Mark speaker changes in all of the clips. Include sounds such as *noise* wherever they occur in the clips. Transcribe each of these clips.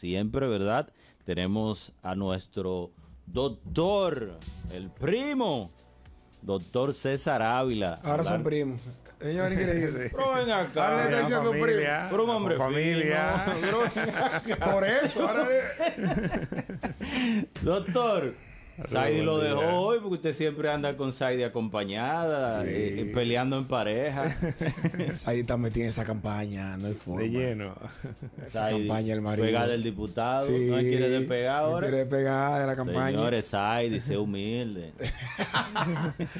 Speaker 1: siempre, ¿verdad? Tenemos a nuestro doctor, el primo, doctor César Ávila. Ahora son
Speaker 2: primos. Ellos van
Speaker 3: increíbles.
Speaker 2: *laughs* Pero ven acá.
Speaker 1: Ahora le primo. un hombre familia. *laughs* Por eso, ahora. *laughs* doctor. Saidi lo dejó hoy porque usted siempre anda con Saidi acompañada, peleando en pareja.
Speaker 3: *laughs* Saidi está metido en esa campaña, no hay forma. De lleno. Esa campaña el marido. del
Speaker 1: diputado, sí, no quiere despegar ahora. Quiere
Speaker 3: despegar de la campaña. Señores,
Speaker 1: Saidi, sé humilde. *laughs*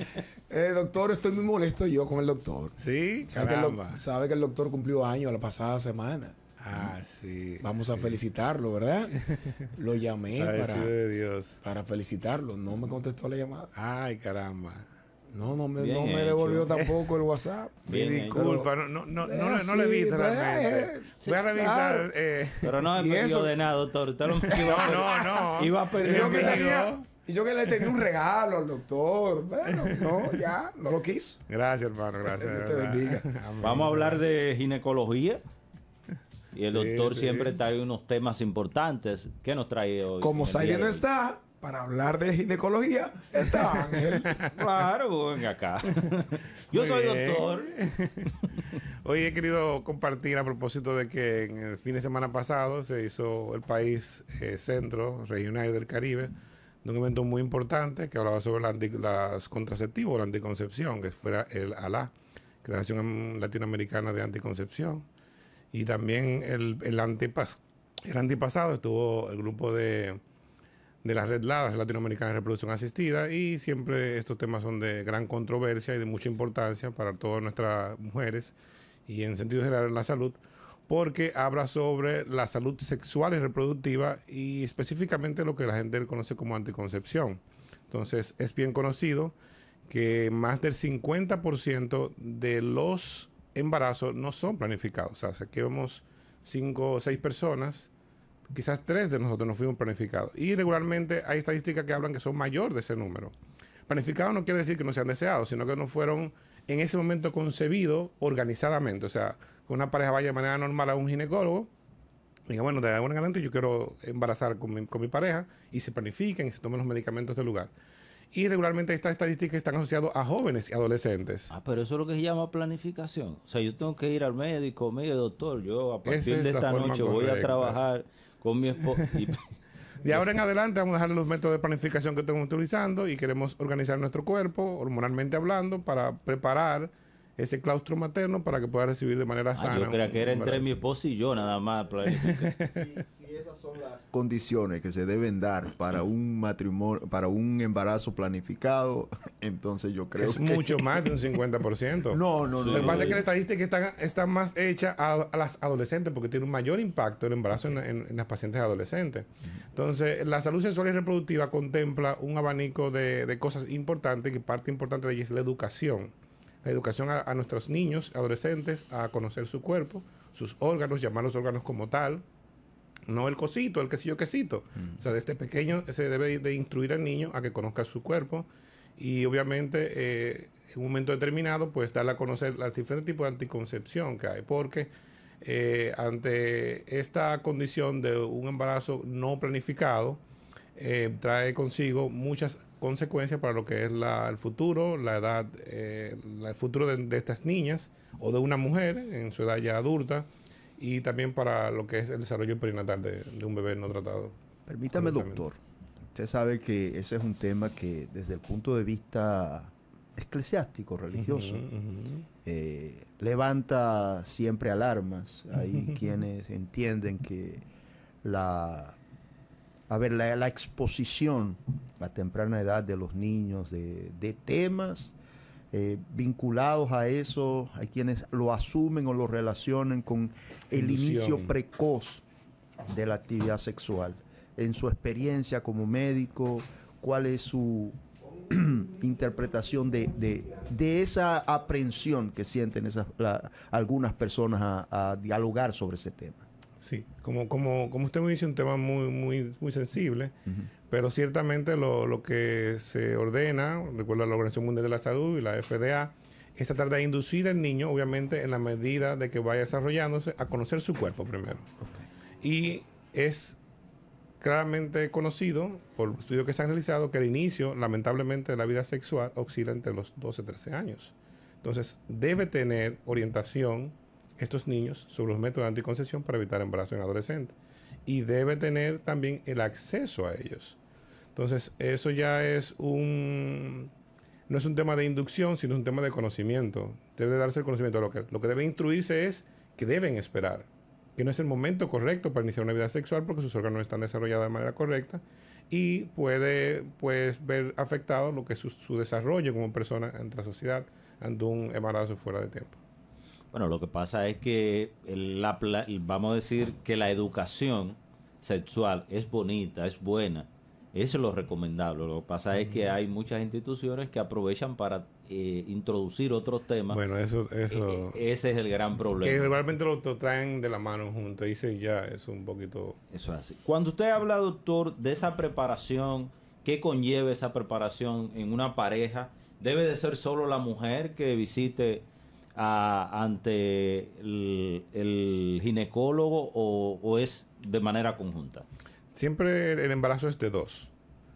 Speaker 3: Eh, doctor, estoy muy molesto yo con el doctor. Sí, sabe que el, sabe que el doctor cumplió años la pasada semana. Ah, sí. Vamos a felicitarlo, ¿verdad? *laughs* Lo llamé para, felicitarlo. No me contestó la llamada. Ay, caramba. No, no me, no me devolvió
Speaker 2: tampoco el WhatsApp. *laughs* Bien disculpa, no, no, no, no, le vi realmente. Voy a revisar. Eh. Pero no me
Speaker 3: pidió de nada, doctor. no, *laughs* no, Iba a pedir. Yo y yo que le tenía un
Speaker 2: regalo al doctor. Bueno, no, ya, no lo quiso.
Speaker 1: Gracias, hermano, gracias. Dios te bendiga. Vamos a hablar de ginecología. Y el doctor siempre trae unos temas importantes. ¿Qué nos trae hoy? Como alguien no
Speaker 3: está, para hablar de ginecología, está Ángel. *laughs* claro, ven acá. *laughs* Yo soy doctor. *laughs* Hoy he querido compartir a propósito de que en el fin de semana pasado se hizo el país eh, centro regional del Caribe de un evento muy importante que hablaba sobre la las contraceptivos, la anticoncepción, que fuera el ALA, Creación Latinoamericana de Anticoncepción y también el, el, antepas, el antepasado estuvo el grupo de, las Red Latinoamericanas de Reproducción Asistida y siempre estos temas son de gran controversia y de mucha importancia para todas nuestras mujeres y en sentido general en la salud porque habla sobre la salud sexual y reproductiva y específicamente lo que la gente conoce como anticoncepción. Entonces es bien conocido que más del 50% de los embarazos no son planificados. O sea, aquí vemos cinco o seis personas, quizás tres de nosotros no fuimos planificados. Y regularmente hay estadísticas que hablan que son mayor de ese número. Planificado no quiere decir que no sean deseados, sino que no fueron en ese momento concebidos organizadamente. O sea, que una pareja vaya de manera normal a un ginecólogo, diga, bueno, de alguna manera yo quiero embarazar con mi, con mi pareja, y se planifiquen y se tomen los medicamentos del lugar. Y regularmente estas estadísticas están asociadas a jóvenes y adolescentes. Ah, pero eso es lo que se llama planificación. O sea, yo tengo que ir al médico, mire doctor, yo a partir de esta noche voy a trabajar con mi esposa. *laughs* De ahora en adelante vamos a dejar los métodos de planificación que estamos utilizando y queremos organizar nuestro cuerpo, hormonalmente hablando, para preparar ese claustro materno para que pueda recibir de manera ah, sana. Yo creo que era entre
Speaker 1: mi esposo y yo nada más. Si
Speaker 2: *laughs* esas son las condiciones que se deben dar para un matrimonio, para un embarazo planificado, *laughs* entonces yo creo que es mucho *laughs* más de un
Speaker 3: 50%. no, no, no. Lo que pasa es que la estadística está, más hecha a, las adolescentes porque tiene un mayor impacto el embarazo en, las pacientes adolescentes. Entonces, la salud sexual y reproductiva contempla un abanico de, de cosas importantes que parte importante de ella es la educación la educación a, nuestros niños, adolescentes, a conocer su cuerpo, sus órganos, llamar los órganos como tal, no el cosito, el quesillo quesito. Mm. O sea, desde pequeño se debe de instruir al niño a que conozca su cuerpo y obviamente eh, en un momento determinado pues darle a conocer los diferentes tipos de anticoncepción que hay, porque eh, ante esta condición de un embarazo no planificado, eh, trae consigo muchas consecuencias para lo que es el futuro, la edad, eh, el futuro de, estas niñas o de una mujer en su edad ya adulta y también para lo que es el desarrollo perinatal de, un bebé no tratado.
Speaker 2: Permítame, doctor, usted sabe que ese es un tema que desde el punto de vista eclesiástico, religioso, eh, levanta siempre alarmas. Hay *laughs* quienes entienden que la a ver, la, exposición a temprana edad de los niños de, temas eh, vinculados a eso, hay quienes lo asumen o lo relacionan con el inicio precoz de la actividad sexual. En su experiencia como médico, ¿cuál es su *clears throat* interpretación de, esa aprensión que sienten esas, algunas personas a dialogar sobre ese tema?
Speaker 3: Sí, como, como, como usted me dice, un tema muy, muy, muy sensible, pero ciertamente lo, que se ordena, recuerda la Organización Mundial de la Salud y la FDA, es tratar de inducir al niño, obviamente, en la medida de que vaya desarrollándose, a conocer su cuerpo primero. Y es claramente conocido por estudios que se han realizado que el inicio, lamentablemente, de la vida sexual oscila entre los 12 y 13 años. Entonces, debe tener orientación estos niños sobre los métodos de anticoncepción para evitar embarazo en adolescentes. Y debe tener también el acceso a ellos. Entonces, eso ya es un... No es un tema de inducción, sino un tema de conocimiento. Debe darse el conocimiento. Lo que, lo que debe instruirse es que deben esperar, que no es el momento correcto para iniciar una vida sexual porque sus órganos no están desarrollados de manera correcta y puede pues, ver afectado lo que es su, desarrollo como persona entre la sociedad ante un embarazo fuera de tiempo.
Speaker 1: Bueno, lo que pasa es que la, vamos a decir que la educación sexual es bonita, es buena. Eso es lo recomendable. Lo que pasa es que hay muchas instituciones que aprovechan para eh, introducir otros temas. Bueno,
Speaker 3: eso, eso eh,
Speaker 1: eh, ese es el gran problema. Que regularmente
Speaker 3: lo, traen de la mano juntos y dicen ya, es un poquito...
Speaker 1: Eso es así. Cuando usted habla, doctor, de esa preparación, ¿qué conlleva esa preparación en una pareja? ¿Debe de ser solo la mujer que visite
Speaker 3: ante el, ginecólogo o, es de manera conjunta? Siempre el, embarazo es de dos.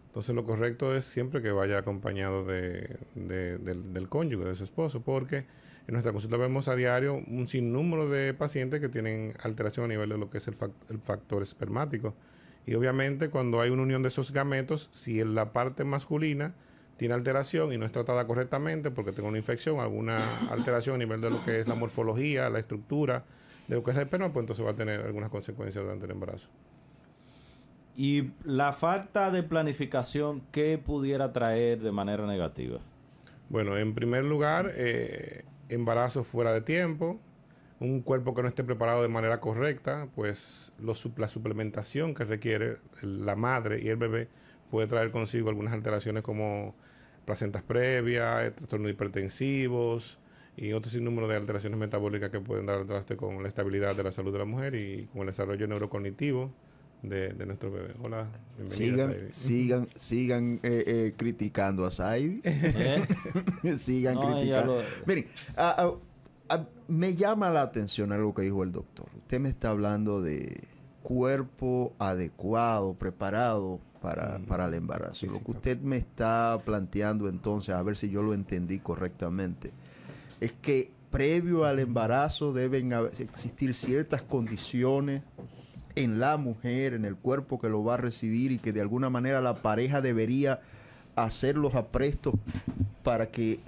Speaker 3: Entonces lo correcto es siempre que vaya acompañado de, del, cónyuge, de su esposo, porque en nuestra consulta vemos a diario un sinnúmero de pacientes que tienen alteración a nivel de lo que es el, el factor espermático. Y obviamente cuando hay una unión de esos gametos, si en la parte masculina tiene alteración y no es tratada correctamente porque tengo una infección, alguna *coughs* alteración a nivel de lo que es la morfología, la estructura de lo que es el esperma, pues entonces va a tener algunas consecuencias durante el embarazo. ¿Y la falta de planificación qué pudiera traer de manera negativa? Bueno, en primer lugar, eh, embarazo fuera de tiempo, un cuerpo que no esté preparado de manera correcta, pues lo, la suplementación que requiere la madre y el bebé puede traer consigo algunas alteraciones como placentas previas, eh, trastornos hipertensivos y otro sinnúmero de alteraciones metabólicas que pueden dar traste con la estabilidad de la salud de la mujer y con el desarrollo neurocognitivo de, nuestro bebé. Hola, bienvenida. Sigan,
Speaker 2: sigan, eh, eh, criticando a Said.
Speaker 3: *laughs* sigan criticando. Miren,
Speaker 2: me llama la atención algo que dijo el doctor. Usted me está hablando de cuerpo adecuado, preparado Mm. para, el embarazo. Lo que usted me está planteando entonces, a ver si yo lo entendí correctamente, es que previo al embarazo deben existir ciertas condiciones en la mujer, en el cuerpo que lo va a recibir y que de alguna manera la pareja debería hacer los aprestos para que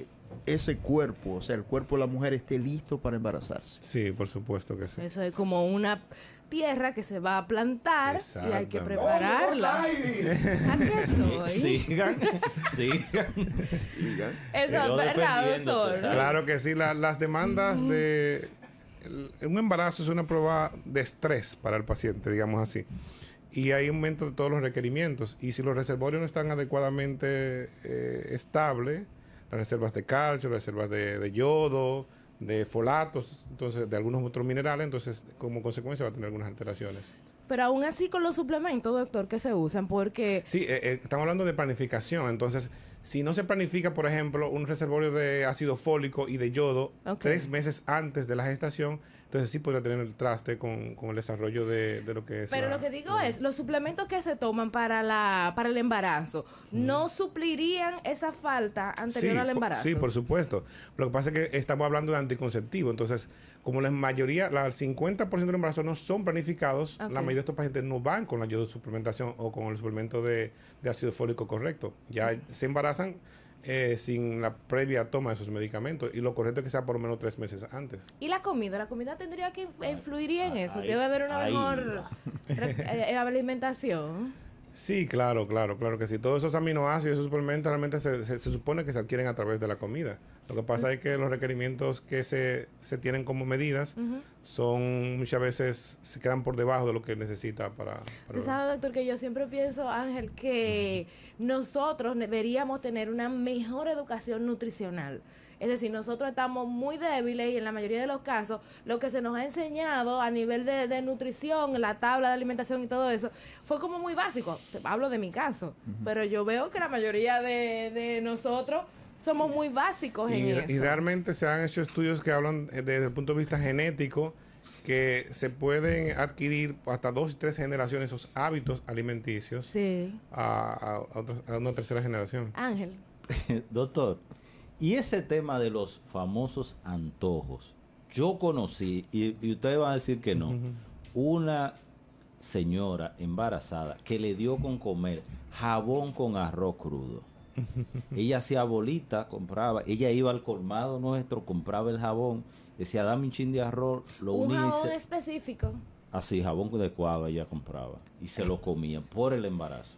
Speaker 2: ese cuerpo, o sea, el cuerpo de la mujer esté listo para
Speaker 3: embarazarse. Sí, por supuesto que sí.
Speaker 4: Eso es como una tierra que se va a plantar y hay que prepararla.
Speaker 3: Sí, *laughs* sigan, sigan. Eso es verdad, doctor. Pues, claro que sí, las demandas de... un embarazo es una prueba de estrés para el paciente, digamos así y hay un aumento de todos los requerimientos. Y si los reservorios no están adecuadamente eh, estables, las reservas de calcio, las reservas de, yodo, de folatos, entonces de algunos otros minerales, entonces como consecuencia va a tener algunas alteraciones.
Speaker 4: Pero aún así con los suplementos, doctor, que se usan, porque...
Speaker 3: Sí, eh, eh, estamos hablando de planificación. Entonces, si no se planifica, por ejemplo, un reservorio de ácido fólico y de yodo tres meses antes de la gestación, entonces sí podría tener el traste con, con el desarrollo de, lo que es... Pero lo
Speaker 4: que digo es, los suplementos que se toman para, la, para el embarazo, ¿no suplirían esa falta anterior al embarazo? sí, por
Speaker 3: supuesto. Lo que pasa es que estamos hablando de anticonceptivo. Entonces, como la mayoría, la, el 50% de los embarazos no son planificados, la mayoría de estos pacientes no van con la ayuda de suplementación o con el suplemento de, ácido fólico correcto. Ya se embarazan eh, sin la previa toma de esos medicamentos y lo correcto es que sea por lo menos tres meses antes.
Speaker 4: ¿Y la comida? La comida tendría que influir en ah, eso. Debe haber una mejor *laughs* eh, alimentación.
Speaker 3: Sí, claro, claro, claro que sí. Todos esos aminoácidos, esos suplementos realmente se, supone que se adquieren a través de la comida. Lo que pasa es que los requerimientos que se, se tienen como medidas son muchas veces se quedan por debajo de lo que necesita para...
Speaker 4: ¿Sabes, doctor? Que yo siempre pienso, Ángel, que nosotros deberíamos tener una mejor educación nutricional. Es decir, nosotros estamos muy débiles y en la mayoría de los casos lo que se nos ha enseñado a nivel de, de nutrición, la tabla de alimentación y todo eso, fue como muy básico. hablo de mi caso, pero yo veo que la mayoría de, nosotros somos muy básicos en eso. Y
Speaker 3: realmente se han hecho estudios que hablan eh, desde el punto de vista genético que se pueden adquirir hasta dos y tres generaciones esos hábitos alimenticios sí. a, a una tercera generación. Ángel. *laughs* Doctor, y ese tema de los famosos antojos,
Speaker 1: yo conocí, y, ustedes van a decir que no, una señora embarazada que le dio con comer jabón con arroz crudo.
Speaker 3: *laughs*
Speaker 1: Ella hacía bolita, compraba, ella iba al colmado nuestro, compraba el jabón, decía dame un chin de arroz, lo Un jabón
Speaker 4: específico.
Speaker 1: Así, ah, jabón de cuava ella compraba y se lo comía
Speaker 3: por el embarazo.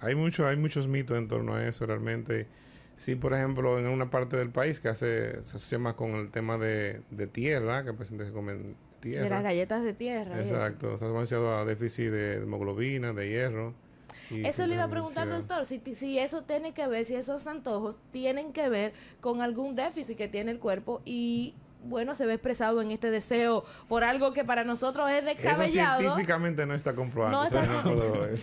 Speaker 3: Hay, mucho, hay muchos mitos en torno a eso realmente. Sí, por ejemplo, en una parte del país que hace, se asocia más con el tema de, tierra, que presentes se comen tierra. De las
Speaker 4: galletas de tierra. Exacto,
Speaker 3: está asociado a déficit de hemoglobina, de hierro. eso le iba a preguntar, doctor,
Speaker 4: si, si eso tiene que ver, si esos antojos tienen que ver con algún déficit que tiene el cuerpo y bueno, se ve expresado en este deseo por algo que para nosotros es descabellado. Eso
Speaker 3: científicamente no está comprobado. está,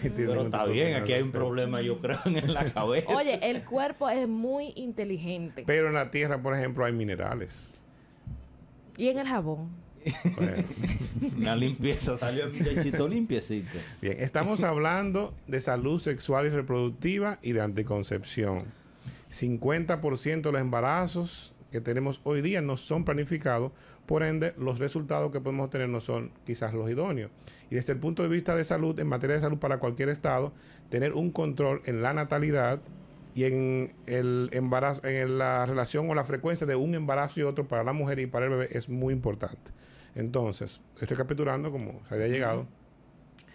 Speaker 3: Pero está bien, aquí hay un problema, yo creo, en la *laughs* cabeza. Oye,
Speaker 4: el cuerpo es muy inteligente.
Speaker 3: Pero en la tierra, por ejemplo, hay minerales.
Speaker 4: Y en el jabón.
Speaker 3: La limpieza, salió un limpiecito. Bien, estamos hablando de salud sexual y reproductiva y de anticoncepción. 50% de los embarazos que tenemos hoy día no son planificados, por ende los resultados que podemos tener no son quizás los idóneos. Y desde el punto de vista de salud, en materia de salud para cualquier estado, tener un control en la natalidad y en el embarazo, en la relación o la frecuencia de un embarazo y otro para la mujer y para el bebé es muy importante. Entonces, recapitulando como se había llegado.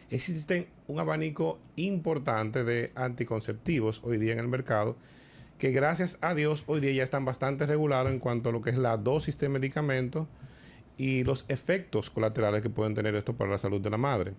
Speaker 3: Existen un abanico importante de anticonceptivos hoy día en el mercado que gracias a Dios hoy día ya están bastante regulados en cuanto a lo que es la dosis de medicamento y los efectos colaterales que pueden tener esto para la salud de la madre.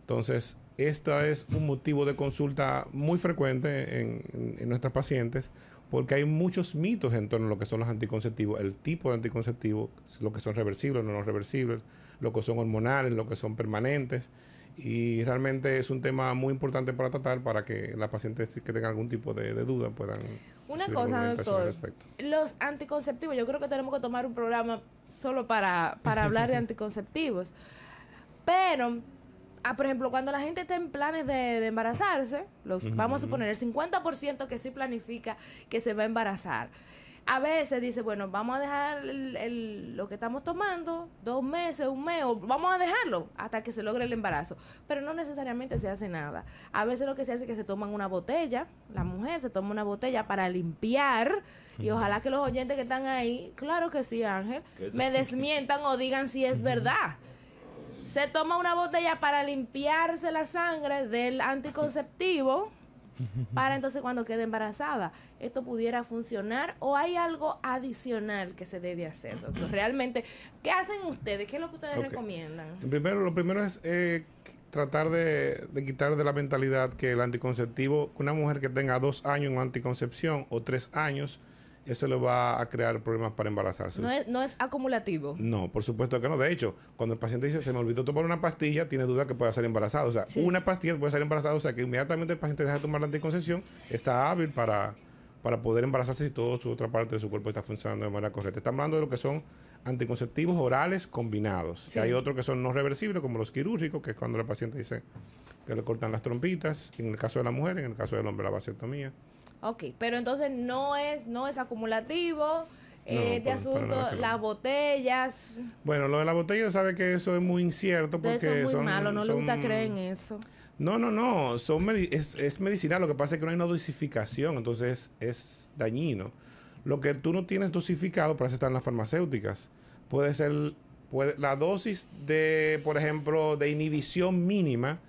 Speaker 3: Entonces, este es un motivo de consulta muy frecuente en, nuestras pacientes porque hay muchos mitos en torno a lo que son los anticonceptivos, el tipo de anticonceptivos, lo que son reversibles, o no reversibles, lo que son hormonales, lo que son permanentes. Y realmente es un tema muy importante para tratar para que las pacientes que tengan algún tipo de, duda puedan... Una cosa, doctor.
Speaker 4: Los anticonceptivos, yo creo que tenemos que tomar un programa solo para, para hablar de *laughs* anticonceptivos. Pero ah, por ejemplo, cuando la gente está en planes de, embarazarse, vamos a suponer el 50% que sí planifica que se va a embarazar a veces dice, bueno, vamos a dejar lo que estamos tomando dos meses, un mes, vamos a dejarlo hasta que se logre el embarazo. Pero no necesariamente se hace nada. A veces lo que se hace es que se toman una botella, la mujer se toma una botella para limpiar. Y ojalá que los oyentes que están ahí, claro que sí, Ángel, me desmientan o digan si es verdad. Se toma una botella para limpiarse la sangre del anticonceptivo para entonces cuando quede embarazada esto pudiera funcionar o hay algo adicional que se debe hacer, doctor. Realmente, ¿qué hacen ustedes? ¿Qué es lo que ustedes recomiendan?
Speaker 3: Primero, lo primero es eh, tratar de, de, quitar de la mentalidad que el anticonceptivo, una mujer que tenga dos años en anticoncepción o tres años, eso le va a crear problemas para embarazarse. No
Speaker 4: es, no es acumulativo.
Speaker 3: No, por supuesto que no. De hecho, cuando el paciente dice se me olvidó tomar una pastilla, tiene duda que pueda ser embarazado. O sea, una pastilla puede ser embarazada, o sea que inmediatamente el paciente deja de tomar la anticoncepción, está hábil para, para poder embarazarse si toda su otra parte de su cuerpo está funcionando de manera correcta. Estamos hablando de lo que son anticonceptivos orales combinados. hay otros que son no reversibles, como los quirúrgicos, que es cuando la paciente dice que le cortan las trompitas, en el caso de la mujer, en el caso del hombre la vasectomía.
Speaker 4: Ok, pero entonces no es, no es acumulativo. este asunto, las botellas.
Speaker 3: Bueno, lo de las botellas, sabe que eso es muy incierto porque eso es muy malo, no le gusta creer en eso. No, no, no, son es, medicinal, lo que pasa es que no hay una dosificación, entonces es, dañino. Lo que tú no tienes dosificado, para eso están las farmacéuticas. Puede ser la dosis de, por ejemplo, de inhibición mínima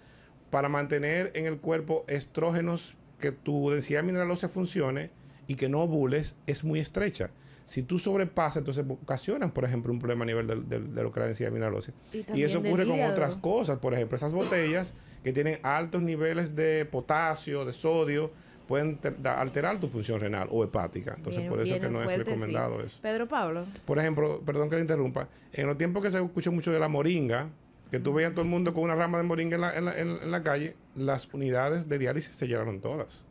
Speaker 3: para mantener en el cuerpo estrógenos que tu densidad mineral ósea funcione y que no ovules es muy estrecha. Si tú sobrepasas, entonces ocasionan por ejemplo, un problema a nivel de, lo la densidad mineral Y, y eso ocurre con otras cosas. Por ejemplo, esas botellas que tienen altos niveles de potasio, de sodio, pueden alterar tu función renal o hepática. Entonces, por eso que no es recomendado eso.
Speaker 4: Pedro Pablo.
Speaker 3: Por ejemplo, perdón que le interrumpa, en los tiempos que se escucha mucho de la moringa, que tú veías todo el mundo con una rama de moringa en la, calle, las unidades de diálisis se llenaron todas.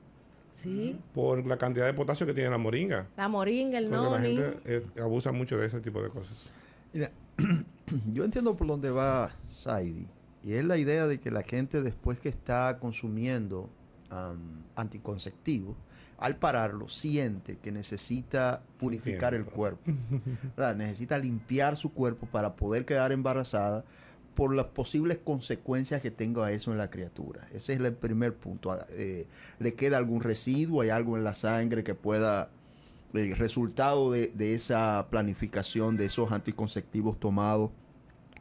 Speaker 3: Sí. Por la cantidad de potasio que tiene la moringa.
Speaker 4: La moringa, el no. La gente
Speaker 3: eh, abusa mucho de ese tipo de cosas. Mira,
Speaker 2: *clears throat* yo entiendo por dónde va Saidi. Y es la idea de que la gente después que está consumiendo anticonceptivos, al pararlo siente que necesita purificar el cuerpo.
Speaker 3: *laughs*
Speaker 2: Necesita limpiar su cuerpo para poder quedar embarazada, por las posibles consecuencias que tenga eso en la criatura. Ese es el primer punto. Ah, eh, ¿Le queda algún residuo? ¿Hay algo en la sangre que pueda... El eh, resultado de, esa planificación de esos anticonceptivos tomados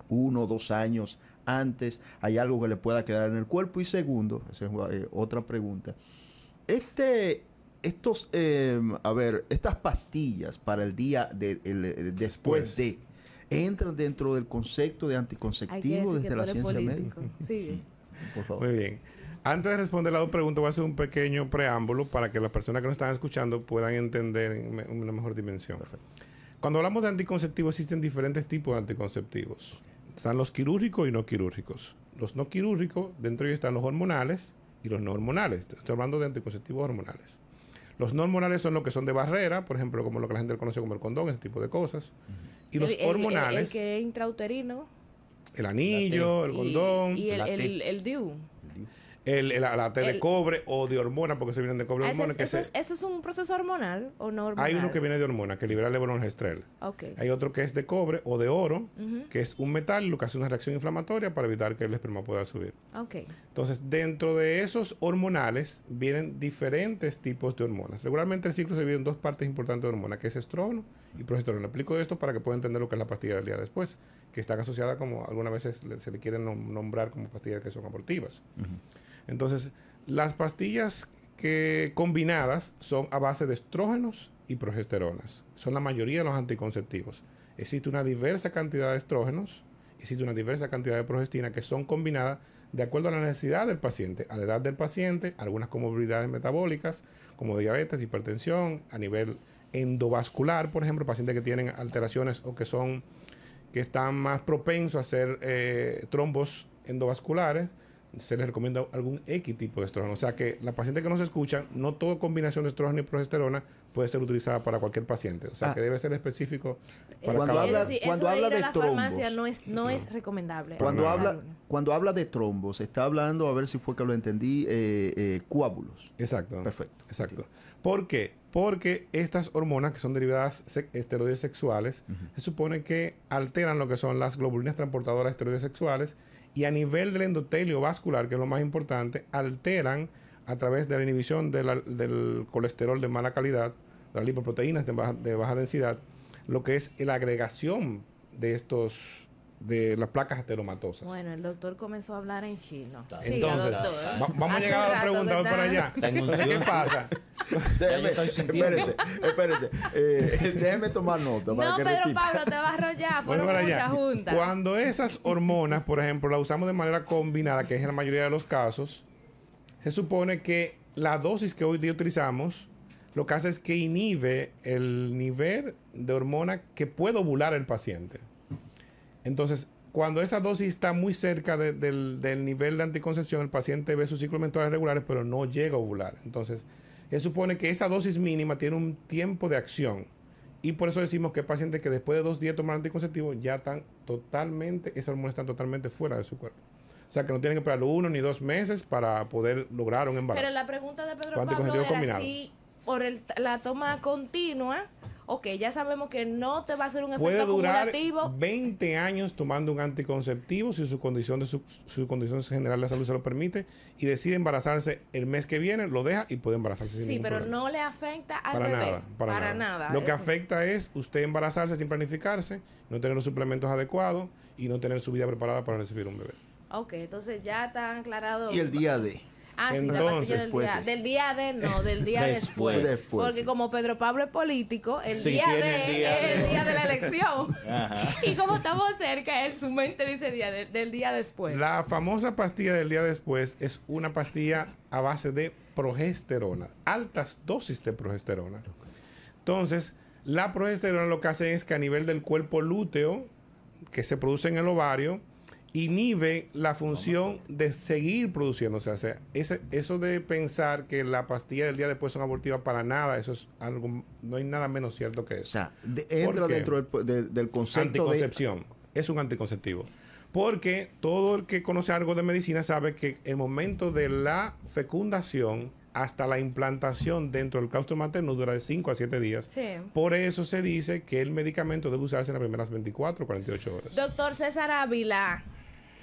Speaker 2: uno o dos años antes, hay algo que le pueda quedar en el cuerpo. Y segundo, esa es eh, otra pregunta, este, estos, a ver, estas pastillas para el día de, después de,
Speaker 3: entran dentro del concepto de anticonceptivo desde la ciencia médica. *laughs* Sí, Por favor. Muy bien. Antes de responder la otra pregunta, voy a hacer un pequeño preámbulo para que las personas que nos están escuchando puedan entender en una mejor dimensión. Perfecto. Cuando hablamos de anticonceptivos, existen diferentes tipos de anticonceptivos. Están los quirúrgicos y no quirúrgicos. Los no quirúrgicos, dentro de ellos están los hormonales y los no hormonales. Estoy hablando de anticonceptivos hormonales. Los hormonales son los que son de barrera, por ejemplo, como lo que la gente conoce como el condón, ese tipo de cosas. Y los hormonales. El,
Speaker 4: que es intrauterino.
Speaker 3: El anillo, el condón. Y, el, el DIU. El, la, T de cobre o de hormona, porque se vienen de cobre y ah, hormona. Eso,
Speaker 4: es, un proceso hormonal o no hormonal? Hay uno que
Speaker 3: viene de hormona, que libera el levonorgestrel. Okay. Hay otro que es de cobre o de oro, que es un metal, lo que hace una reacción inflamatoria para evitar que el esperma pueda subir. Entonces, dentro de esos hormonales vienen diferentes tipos de hormonas. Regularmente el ciclo se divide en dos partes importantes de hormona, que es estrógeno y progesterona. Aplico esto para que pueda entender lo que es la pastilla del día después, que están asociadas como algunas veces se le quieren nombrar como pastillas que son abortivas. Entonces, las pastillas que combinadas son a base de estrógenos y progesteronas. Son la mayoría de los anticonceptivos. Existe una diversa cantidad de estrógenos, existe una diversa cantidad de progestina que son combinadas de acuerdo a la necesidad del paciente, a la edad del paciente, algunas comorbilidades metabólicas como diabetes, hipertensión, a nivel endovascular, por ejemplo, pacientes que tienen alteraciones o que son que están más propensos a hacer eh, trombos endovasculares, se les recomienda algún X tipo de estrógeno. O sea que la paciente que nos escucha, no toda combinación de estrógeno y progesterona puede ser utilizada para cualquier paciente. O sea ah. que debe ser específico eh, cuando habla, de, trombos. No
Speaker 4: es, no, es recomendable. Cuando habla,
Speaker 3: cuando habla de trombos, está hablando, a ver si fue que lo entendí, eh, eh coágulos. Exacto. Perfecto. Exacto. ¿Por qué? porque estas hormonas que son derivadas de esteroides sexuales se supone que alteran lo que son las globulinas transportadoras de esteroides sexuales y a nivel del endotelio vascular, que es lo más importante, alteran a través de la inhibición del colesterol de mala calidad, de las lipoproteínas de baja densidad, lo que es la agregación de estos de las placas ateromatosas.
Speaker 4: Bueno, el doctor comenzó a hablar en chino. Sí, Entonces,
Speaker 3: vamos a llegar a la pregunta voy para allá. Entonces, ¿Qué pasa? *laughs* déjeme, espérese, espérese. Eh, *laughs* déjeme tomar nota. no, Pedro Pablo,
Speaker 4: te vas a arrollar. Fueron muchas juntas. Cuando
Speaker 3: esas hormonas, por ejemplo, las usamos de manera combinada, que es en la mayoría de los casos, se supone que la dosis que hoy día utilizamos lo que hace es que inhibe el nivel de hormona que puede ovular el paciente. Entonces, cuando esa dosis está muy cerca del, nivel de anticoncepción, el paciente ve sus ciclos menstruales regulares, pero no llega a ovular. Entonces, se supone que esa dosis mínima tiene un tiempo de acción. Y por eso decimos que pacientes que después de dos días toman anticonceptivos ya están totalmente, esas hormonas están totalmente fuera de su cuerpo. O sea, que no tienen que esperar uno ni dos meses para poder lograr un embarazo. Pero
Speaker 4: la pregunta de Pedro Pablo si por el, la toma continua ok, ya sabemos que no te va a hacer un efecto acumulativo. Durar
Speaker 3: 20 años tomando un anticonceptivo si su condición, de su, condición general de salud se lo permite y decide embarazarse el mes que viene, lo deja y puede embarazarse. Sin sí, pero
Speaker 4: no le afecta al para Nada, para, nada. Lo que
Speaker 3: afecta es usted embarazarse sin planificarse, no tener los suplementos adecuados y no tener su vida preparada para recibir un bebé.
Speaker 4: Ok, entonces ya está aclarado. Y el
Speaker 3: día de... Ah, Entonces, sí, la
Speaker 4: del, día, pues, del día de no, del día después. porque como Pedro Pablo es político, el día de es el día de la elección. Y como estamos cerca, él, su mente dice día del día después. La
Speaker 3: famosa pastilla del día después es una pastilla a base de progesterona, altas dosis de progesterona. Entonces, la progesterona lo que hace es que a nivel del cuerpo lúteo, que se produce en el ovario, inhibe la función de seguir produciendo. O sea, ese, eso de pensar que la pastilla del día después son abortivas para nada, eso es algo, no hay nada menos cierto que eso. O sea, entra dentro
Speaker 2: del, concepto anticoncepción.
Speaker 3: Es un anticonceptivo. Porque todo el que conoce algo de medicina sabe que el momento de la fecundación hasta la implantación dentro del claustro materno dura de 5 a 7 días. Por eso se dice que el medicamento debe usarse en las primeras 24 48 horas. Doctor
Speaker 4: César Ávila,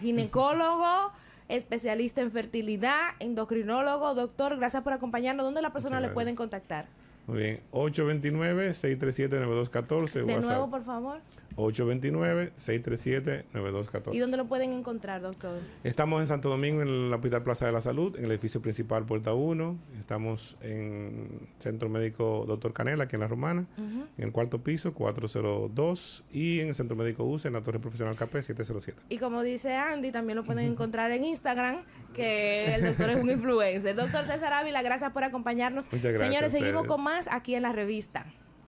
Speaker 4: ginecólogo, especialista en fertilidad, endocrinólogo, doctor. Gracias por acompañarnos. ¿Dónde la persona le pueden contactar?
Speaker 3: Muy bien, 829-637-9214. De nuevo, por favor. 829-637-9214. ¿Y dónde
Speaker 4: lo pueden encontrar, doctor?
Speaker 3: Estamos en Santo Domingo, en el Hospital Plaza de la Salud, en el edificio principal Puerta 1. Estamos en Centro Médico Doctor Canela, aquí en La Romana, en el cuarto piso, 402. Y en el Centro Médico UCE, en la Torre Profesional KP, 707.
Speaker 4: Y como dice Andy, también lo pueden encontrar en Instagram, que el doctor es un *laughs* influencer. Doctor César Ávila, gracias por acompañarnos. Muchas gracias. Señores, seguimos con más aquí en la revista.